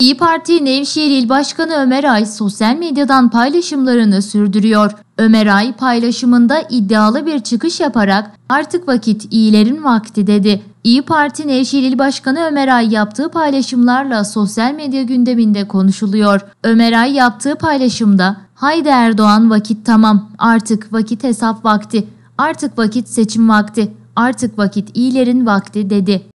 İyi Parti Nevşehir İl Başkanı Ömer Ay sosyal medyadan paylaşımlarını sürdürüyor. Ömer Ay paylaşımında iddialı bir çıkış yaparak artık vakit iyilerin vakti dedi. İyi Parti Nevşehir İl Başkanı Ömer Ay yaptığı paylaşımlarla sosyal medya gündeminde konuşuluyor. Ömer Ay yaptığı paylaşımda "Haydi Erdoğan vakit tamam. Artık vakit hesap vakti. Artık vakit seçim vakti. Artık vakit iyilerin vakti." dedi.